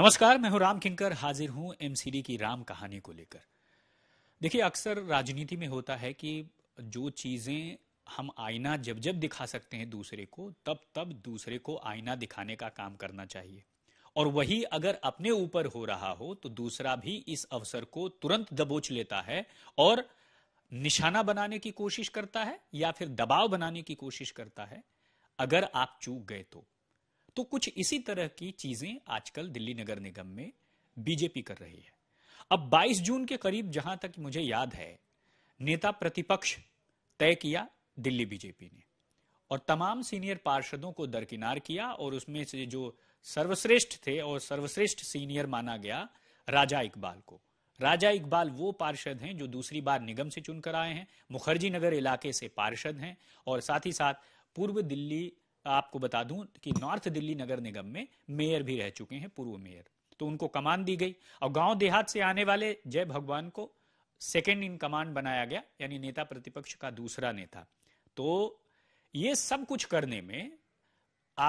नमस्कार मैं हूं राम किंकर हाजिर हूं एमसीडी की राम कहानी को लेकर देखिए अक्सर राजनीति में होता है कि जो चीजें हम आईना जब जब दिखा सकते हैं दूसरे को तब तब दूसरे को आईना दिखाने का काम करना चाहिए और वही अगर अपने ऊपर हो रहा हो तो दूसरा भी इस अवसर को तुरंत दबोच लेता है और निशाना बनाने की कोशिश करता है या फिर दबाव बनाने की कोशिश करता है अगर आप चूक गए तो तो कुछ इसी तरह की चीजें आजकल दिल्ली नगर निगम में बीजेपी कर रही है अब 22 जून के करीब जहां तक मुझे याद है नेता प्रतिपक्ष तय किया दिल्ली बीजेपी ने और तमाम सीनियर पार्षदों को दरकिनार किया और उसमें से जो सर्वश्रेष्ठ थे और सर्वश्रेष्ठ सीनियर माना गया राजा इकबाल को राजा इकबाल वो पार्षद हैं जो दूसरी बार निगम से चुनकर आए हैं मुखर्जी नगर इलाके से पार्षद हैं और साथ ही साथ पूर्व दिल्ली आपको बता दूं कि नॉर्थ दिल्ली नगर निगम में मेयर भी रह चुके हैं पूर्व मेयर तो उनको कमान दी गई और गांव देहात से आने वाले जय भगवान को सेकेंड इन कमांड बनाया गया यानी नेता प्रतिपक्ष का दूसरा नेता तो ये सब कुछ करने में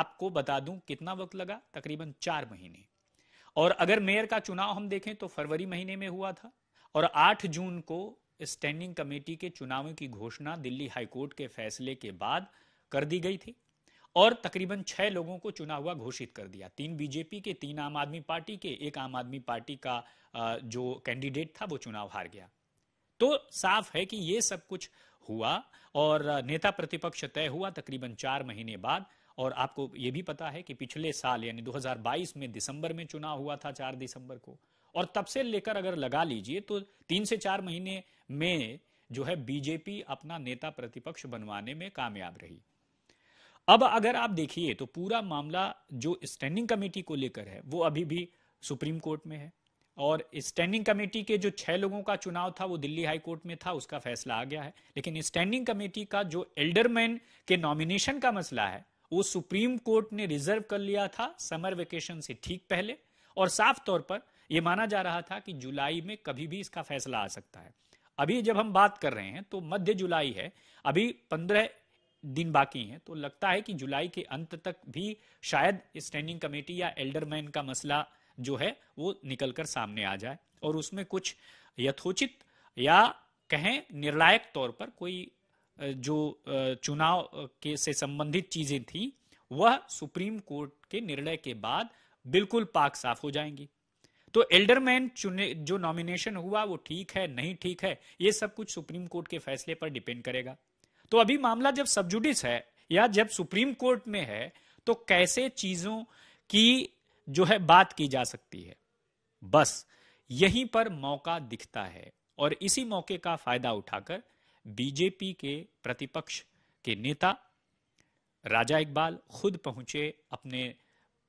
आपको बता दूं कितना वक्त लगा तकरीबन चार महीने और अगर मेयर का चुनाव हम देखें तो फरवरी महीने में हुआ था और 8 जून को स्टैंडिंग कमेटी के चुनावों की घोषणा दिल्ली हाईकोर्ट के फैसले के बाद कर दी गई थी और तकरीबन छह लोगों को चुना हुआ घोषित कर दिया तीन बीजेपी के तीन आम आदमी पार्टी के एक आम आदमी पार्टी का जो कैंडिडेट था वो चुनाव हार गया तो साफ है कि ये सब कुछ हुआ और नेता प्रतिपक्ष तय हुआ तकरीबन चार महीने बाद और आपको ये भी पता है कि पिछले साल यानी 2022 में दिसंबर में चुनाव हुआ था चार दिसंबर को और तब से लेकर अगर लगा लीजिए तो तीन से चार महीने में जो है बीजेपी अपना नेता प्रतिपक्ष बनवाने में कामयाब रही अब अगर आप देखिए तो पूरा मामला जो स्टैंडिंग कमेटी को लेकर है वो अभी भी सुप्रीम कोर्ट में है और स्टैंडिंग कमेटी के जो छह लोगों का चुनाव था वो दिल्ली हाई कोर्ट में था उसका फैसला आ गया है लेकिन स्टैंडिंग कमेटी का जो एल्डरमैन के नॉमिनेशन का मसला है वो सुप्रीम कोर्ट ने रिजर्व कर लिया था समर वेकेशन से ठीक पहले और साफ तौर पर यह माना जा रहा था कि जुलाई में कभी भी इसका फैसला आ सकता है अभी जब हम बात कर रहे हैं तो मध्य जुलाई है अभी पंद्रह दिन बाकी हैं तो लगता है कि जुलाई के अंत तक भी शायद स्टैंडिंग कमेटी या एल्डरमैन का मसला जो है वो निकल कर सामने आ जाए और उसमें कुछ यथोचित या कहें निर्णायक तौर पर कोई जो चुनाव के से संबंधित चीजें थी वह सुप्रीम कोर्ट के निर्णय के बाद बिल्कुल पाक साफ हो जाएंगी तो एल्डरमैन चुने जो नॉमिनेशन हुआ वो ठीक है नहीं ठीक है ये सब कुछ सुप्रीम कोर्ट के फैसले पर डिपेंड करेगा तो अभी मामला जब सबजुडिस है या जब सुप्रीम कोर्ट में है तो कैसे चीजों की जो है बात की जा सकती है बस यहीं पर मौका दिखता है और इसी मौके का फायदा उठाकर बीजेपी के प्रतिपक्ष के नेता राजा इकबाल खुद पहुंचे अपने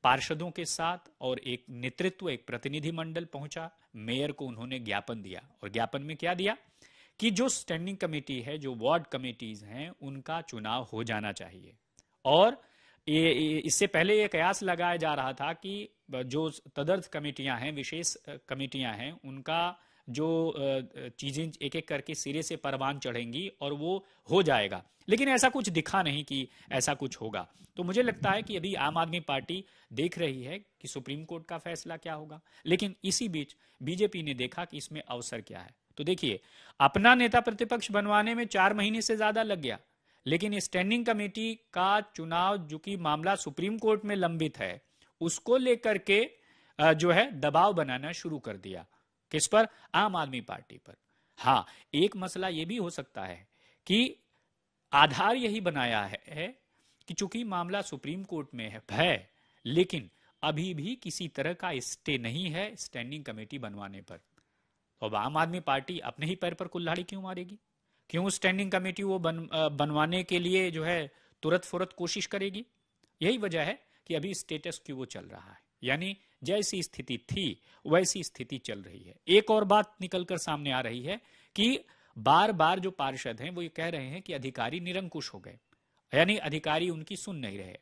पार्षदों के साथ और एक नेतृत्व एक प्रतिनिधिमंडल पहुंचा मेयर को उन्होंने ज्ञापन दिया और ज्ञापन में क्या दिया कि जो स्टैंडिंग कमेटी है जो वार्ड कमेटीज हैं उनका चुनाव हो जाना चाहिए और ये इससे पहले ये कयास लगाया जा रहा था कि जो तदर्थ कमेटियां हैं विशेष कमेटियां हैं उनका जो चीजें एक एक करके सिरे से परवान चढ़ेंगी और वो हो जाएगा लेकिन ऐसा कुछ दिखा नहीं कि ऐसा कुछ होगा तो मुझे लगता है कि अभी आम आदमी पार्टी देख रही है कि सुप्रीम कोर्ट का फैसला क्या होगा लेकिन इसी बीच बीजेपी ने देखा कि इसमें अवसर क्या है तो देखिए अपना नेता प्रतिपक्ष बनवाने में चार महीने से ज्यादा लग गया लेकिन स्टैंडिंग कमेटी का चुनाव जो कि मामला सुप्रीम कोर्ट में लंबित है उसको लेकर के जो है दबाव बनाना शुरू कर दिया किस पर आम आदमी पार्टी पर हाँ एक मसला यह भी हो सकता है कि आधार यही बनाया है कि चूंकि मामला सुप्रीम कोर्ट में है भय लेकिन अभी भी किसी तरह का स्टे नहीं है स्टैंडिंग कमेटी बनवाने पर अब आम आदमी पार्टी अपने ही पैर पर कुल्हाड़ी क्यों मारेगी क्यों स्टैंडिंग कमेटी वो बन बनवाने के लिए जो है तुरंत फुरत कोशिश करेगी यही वजह है कि अभी स्टेटस क्यों वो चल रहा है यानी जैसी स्थिति थी वैसी स्थिति चल रही है एक और बात निकलकर सामने आ रही है कि बार बार जो पार्षद हैं वो ये कह रहे हैं कि अधिकारी निरंकुश हो गए यानी अधिकारी उनकी सुन नहीं रहे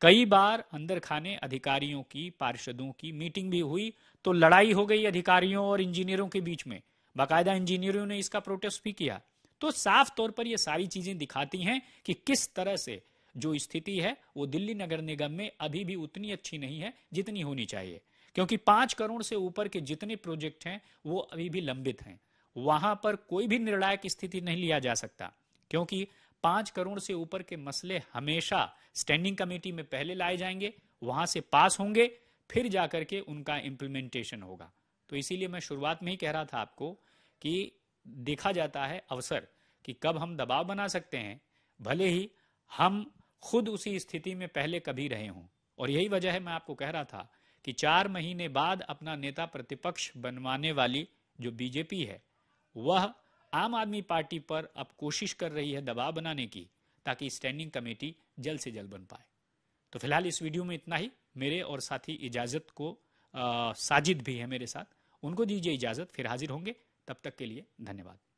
कई बार अंदर खाने अधिकारियों की पार्षदों की मीटिंग भी हुई तो लड़ाई हो गई अधिकारियों और इंजीनियरों के बीच में बाकायदा इंजीनियरों ने इसका प्रोटेस्ट भी किया तो साफ तौर पर ये सारी चीजें दिखाती हैं कि किस तरह से जो स्थिति है वो दिल्ली नगर निगम में अभी भी उतनी अच्छी नहीं है जितनी होनी चाहिए क्योंकि पांच करोड़ से ऊपर के जितने प्रोजेक्ट हैं वो अभी भी लंबित हैं वहां पर कोई भी निर्णायक स्थिति नहीं लिया जा सकता क्योंकि पांच करोड़ से ऊपर के मसले हमेशा स्टैंडिंग कमेटी में पहले लाए जाएंगे वहां से पास होंगे फिर जाकर के उनका इंप्लीमेंटेशन होगा तो इसीलिए मैं शुरुआत में ही कह रहा था आपको कि देखा जाता है अवसर कि कब हम दबाव बना सकते हैं भले ही हम खुद उसी स्थिति में पहले कभी रहे हों और यही वजह है मैं आपको कह रहा था कि चार महीने बाद अपना नेता प्रतिपक्ष बनवाने वाली जो बीजेपी है वह आम आदमी पार्टी पर अब कोशिश कर रही है दबाव बनाने की ताकि स्टैंडिंग कमेटी जल्द से जल्द बन पाए तो फिलहाल इस वीडियो में इतना ही मेरे और साथी इजाजत को आ, साजिद भी है मेरे साथ उनको दीजिए इजाजत फिर हाजिर होंगे तब तक के लिए धन्यवाद